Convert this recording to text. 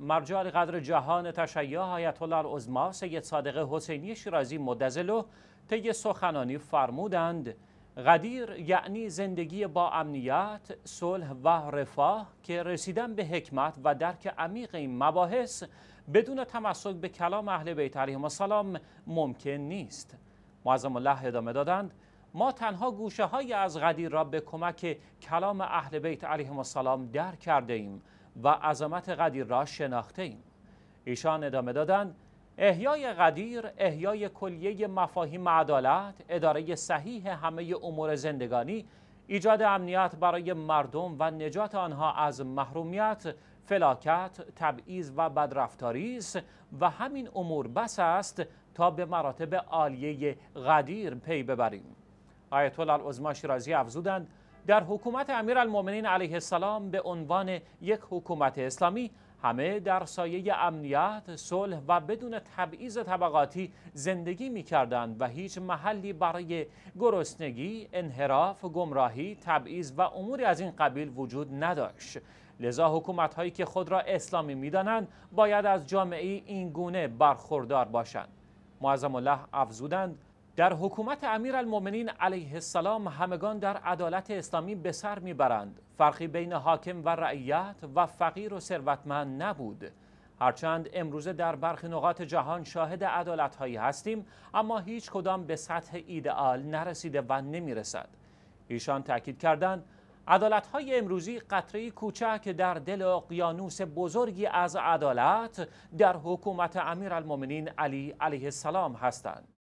مرجع قدر جهان تشیع آیت الله العظما سید صادق حسینی شیرازی مدزلو طی سخنانی فرمودند قدیر یعنی زندگی با امنیت، صلح و رفاه که رسیدن به حکمت و درک عمیق این مباحث بدون تمسک به کلام اهل بیت علیهم السلام ممکن نیست. معظم الله ادامه دادند ما تنها گوشه های از قدیر را به کمک کلام اهل بیت علیهم السلام درک کرده ایم و عظمت قدیر را شناخته ایم ایشان ادامه دادند احیای قدیر احیای کلیه مفاهیم عدالت اداره صحیح همه امور زندگانی ایجاد امنیت برای مردم و نجات آنها از محرومیت فلاکت، تبعیض و بدرفتاری است و همین امور بس است تا به مراتب عالیه قدیر پی ببریم آیت الله العظما شیرازی افزودند در حکومت المومنین علیه السلام به عنوان یک حکومت اسلامی همه در سایه امنیت، صلح و بدون تبعیض طبقاتی زندگی می و هیچ محلی برای گرسنگی، انحراف، گمراهی، تبعیض و اموری از این قبیل وجود نداشت. لذا حکومت هایی که خود را اسلامی می دانند باید از جامعه این گونه برخوردار باشند. معظم الله افزودند در حکومت امیرالمؤمنین علیه السلام همگان در عدالت اسلامی به سر میبرند فرقی بین حاکم و رعیت و فقیر و ثروتمند نبود هرچند امروزه در برخی نقاط جهان شاهد عدالت هایی هستیم اما هیچ کدام به سطح ایدئال نرسیده و رسد. ایشان تاکید کردند عدالت های امروزی قطره کوچک در دل اقیانوس بزرگی از عدالت در حکومت امیرالمؤمنین علی علیه السلام هستند